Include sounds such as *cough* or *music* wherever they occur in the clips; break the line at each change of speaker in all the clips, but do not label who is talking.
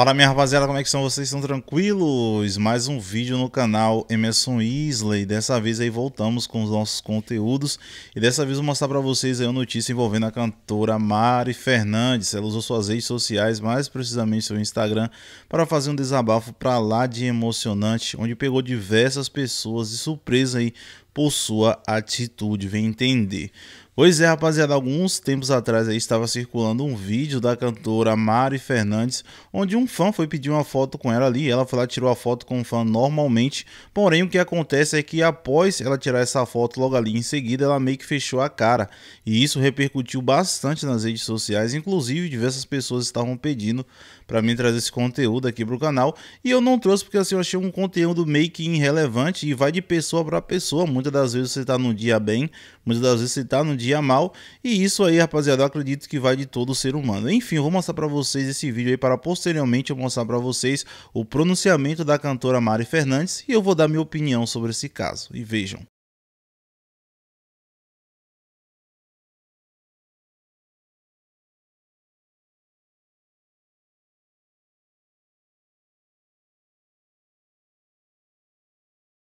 Fala minha rapaziada, como é que são vocês? Estão tranquilos? Mais um vídeo no canal Emerson Isley. Dessa vez aí voltamos com os nossos conteúdos e dessa vez vou mostrar para vocês aí uma notícia envolvendo a cantora Mari Fernandes. Ela usou suas redes sociais, mais precisamente seu Instagram, para fazer um desabafo para lá de emocionante, onde pegou diversas pessoas de surpresa aí por sua atitude, vem entender. Pois é, rapaziada, alguns tempos atrás aí estava circulando um vídeo da cantora Mari Fernandes, onde um fã foi pedir uma foto com ela ali, ela foi lá tirou a foto com o fã normalmente, porém o que acontece é que após ela tirar essa foto logo ali em seguida, ela meio que fechou a cara, e isso repercutiu bastante nas redes sociais, inclusive diversas pessoas estavam pedindo para mim trazer esse conteúdo aqui para o canal. E eu não trouxe porque assim, eu achei um conteúdo meio que irrelevante e vai de pessoa para pessoa. Muitas das vezes você está num dia bem, muitas das vezes você está num dia mal. E isso aí, rapaziada, eu acredito que vai de todo ser humano. Enfim, eu vou mostrar para vocês esse vídeo aí para posteriormente eu mostrar para vocês o pronunciamento da cantora Mari Fernandes e eu vou dar minha opinião sobre esse caso. E vejam.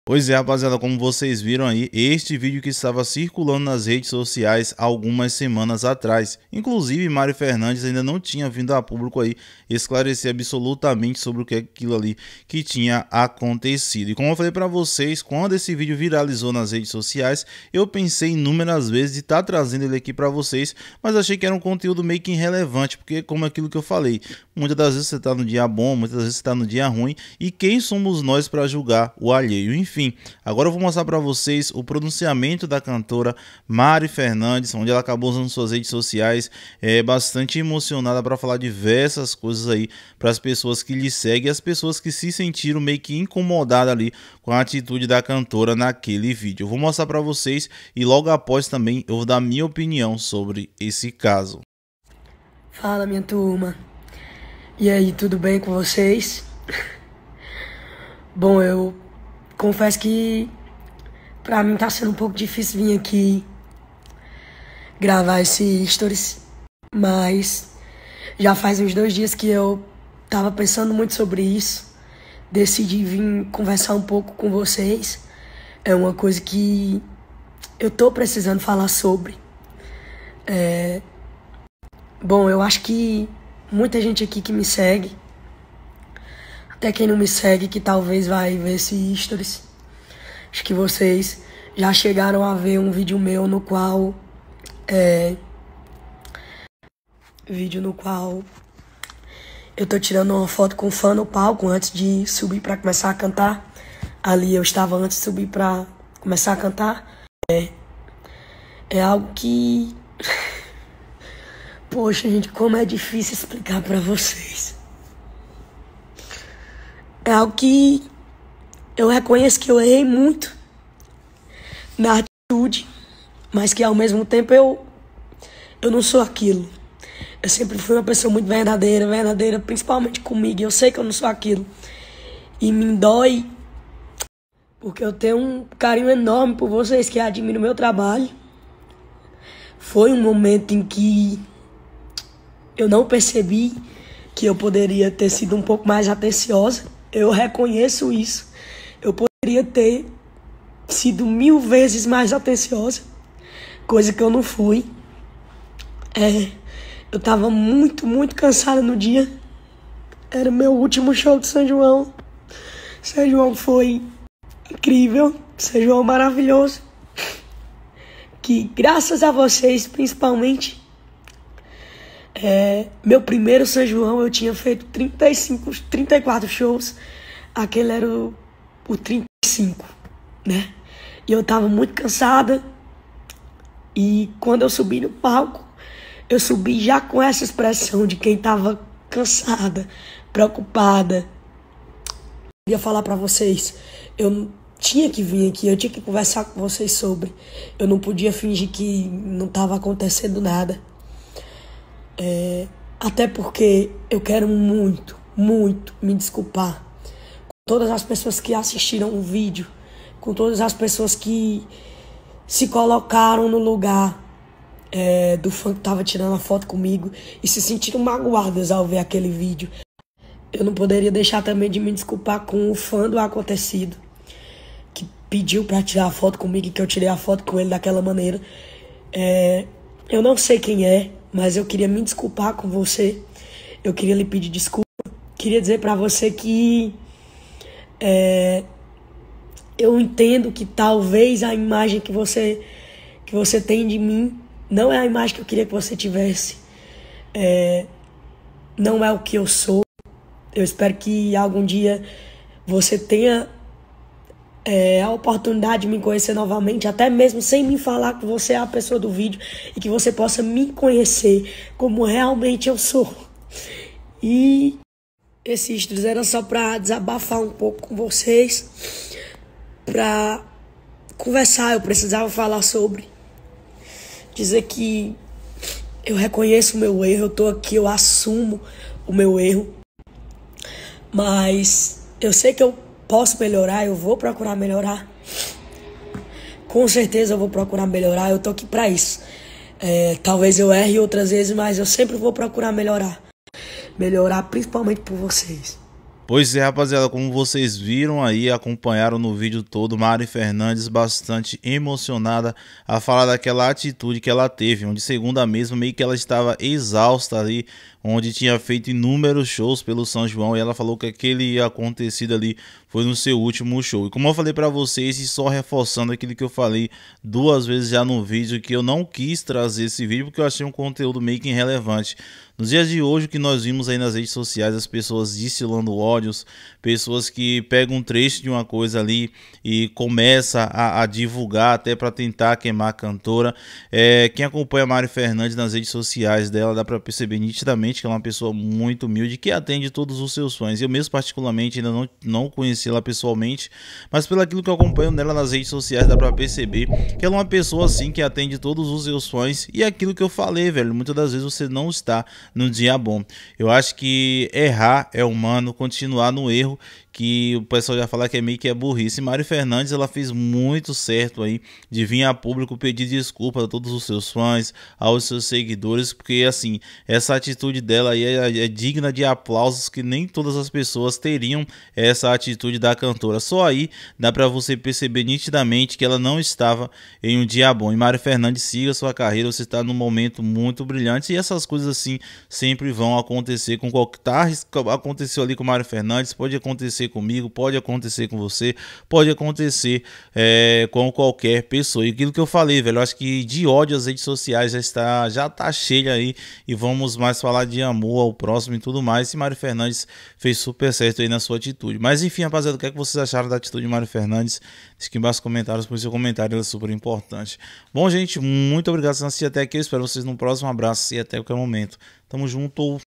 Pois é, rapaziada, como vocês viram aí, este vídeo que estava circulando nas redes sociais algumas semanas atrás. Inclusive, Mário Fernandes ainda não tinha vindo a público aí esclarecer absolutamente sobre o que é aquilo ali que tinha acontecido. E como eu falei para vocês, quando esse vídeo viralizou nas redes sociais, eu pensei inúmeras vezes de estar tá trazendo ele aqui para vocês, mas achei que era um conteúdo meio que irrelevante, porque como é aquilo que eu falei, muitas das vezes você está no dia bom, muitas das vezes você está no dia ruim, e quem somos nós para julgar o alheio? Enfim, enfim, agora eu vou mostrar para vocês o pronunciamento da cantora Mari Fernandes, onde ela acabou usando suas redes sociais é, bastante emocionada para falar diversas coisas aí para as pessoas que lhe seguem e as pessoas que se sentiram meio que incomodadas ali com a atitude da cantora naquele vídeo. Eu vou mostrar para vocês e logo após também eu vou dar minha opinião sobre esse caso.
Fala minha turma. E aí, tudo bem com vocês? Bom, eu confesso que pra mim tá sendo um pouco difícil vir aqui gravar esse stories, mas já faz uns dois dias que eu tava pensando muito sobre isso. Decidi vir conversar um pouco com vocês. É uma coisa que eu tô precisando falar sobre. É... Bom, eu acho que muita gente aqui que me segue até quem não me segue, que talvez vai ver esse stories. Acho que vocês já chegaram a ver um vídeo meu no qual. É, vídeo no qual eu tô tirando uma foto com um fã no palco antes de subir para começar a cantar. Ali eu estava antes de subir para começar a cantar. É, é algo que. *laughs* Poxa, gente, como é difícil explicar para vocês. É algo que eu reconheço que eu errei muito na atitude, mas que ao mesmo tempo eu, eu não sou aquilo. Eu sempre fui uma pessoa muito verdadeira, verdadeira, principalmente comigo. Eu sei que eu não sou aquilo. E me dói porque eu tenho um carinho enorme por vocês que admiram o meu trabalho. Foi um momento em que eu não percebi que eu poderia ter sido um pouco mais atenciosa eu reconheço isso. Eu poderia ter sido mil vezes mais atenciosa, coisa que eu não fui. É, eu tava muito, muito cansada no dia. Era meu último show de São João. São João foi incrível, São João maravilhoso. Que graças a vocês, principalmente, é, meu primeiro São João eu tinha feito 35, 34 shows. Aquele era o, o 35, né? E eu tava muito cansada. E quando eu subi no palco, eu subi já com essa expressão de quem tava cansada, preocupada. Eu ia falar para vocês, eu tinha que vir aqui, eu tinha que conversar com vocês sobre. Eu não podia fingir que não tava acontecendo nada. É, até porque eu quero muito, muito me desculpar com todas as pessoas que assistiram o vídeo, com todas as pessoas que se colocaram no lugar é, do fã que tava tirando a foto comigo e se sentiram magoadas ao ver aquele vídeo. Eu não poderia deixar também de me desculpar com o fã do acontecido que pediu para tirar a foto comigo e que eu tirei a foto com ele daquela maneira. É, eu não sei quem é, mas eu queria me desculpar com você. Eu queria lhe pedir desculpa. Queria dizer para você que é, eu entendo que talvez a imagem que você que você tem de mim não é a imagem que eu queria que você tivesse. É, não é o que eu sou. Eu espero que algum dia você tenha é, a oportunidade de me conhecer novamente, até mesmo sem me falar que você é a pessoa do vídeo e que você possa me conhecer como realmente eu sou. E esses extras eram só para desabafar um pouco com vocês, para conversar, eu precisava falar sobre dizer que eu reconheço o meu erro, eu tô aqui, eu assumo o meu erro. Mas eu sei que eu posso melhorar, eu vou procurar melhorar. Com certeza eu vou procurar melhorar, eu tô aqui para isso. É, talvez eu erre outras vezes, mas eu sempre vou procurar melhorar. Melhorar principalmente por vocês.
Pois é, rapaziada, como vocês viram aí, acompanharam no vídeo todo, Mari Fernandes bastante emocionada a falar daquela atitude que ela teve, onde segunda mesmo meio que ela estava exausta ali, onde tinha feito inúmeros shows pelo São João e ela falou que aquele acontecido ali foi no seu último show. E como eu falei para vocês, e só reforçando aquilo que eu falei duas vezes já no vídeo, que eu não quis trazer esse vídeo porque eu achei um conteúdo meio que irrelevante. Nos dias de hoje, o que nós vimos aí nas redes sociais, as pessoas destilando ódios, pessoas que pegam um trecho de uma coisa ali e começa a, a divulgar até para tentar queimar a cantora. É, quem acompanha a Mari Fernandes nas redes sociais dela, dá para perceber nitidamente que ela é uma pessoa muito humilde, que atende todos os seus fãs. Eu mesmo particularmente ainda não, não conheci conhecê-la pessoalmente, mas pelo aquilo que eu acompanho nela nas redes sociais dá para perceber que ela é uma pessoa assim que atende todos os seus fãs e aquilo que eu falei, velho, muitas das vezes você não está no dia bom. Eu acho que errar é humano, continuar no erro que o pessoal já fala que é meio que é burrice. Mário Fernandes, ela fez muito certo aí de vir a público pedir desculpa a todos os seus fãs, aos seus seguidores, porque assim, essa atitude dela aí é, é digna de aplausos que nem todas as pessoas teriam essa atitude da cantora. Só aí dá para você perceber nitidamente que ela não estava em um dia bom. E Mário Fernandes siga sua carreira, você está num momento muito brilhante e essas coisas assim sempre vão acontecer com qualquer tá, aconteceu ali com Mário Fernandes, pode acontecer acontecer comigo, pode acontecer com você, pode acontecer é, com qualquer pessoa. E aquilo que eu falei, velho, eu acho que de ódio as redes sociais já está já tá cheia aí e vamos mais falar de amor ao próximo e tudo mais. E Mário Fernandes fez super certo aí na sua atitude. Mas enfim, rapaziada, o que, é que vocês acharam da atitude de Mário Fernandes? Diz que embaixo nos comentários, por seu comentário, é super importante. Bom, gente, muito obrigado por assistir até aqui. Eu espero vocês no próximo abraço e até qualquer momento. Tamo junto.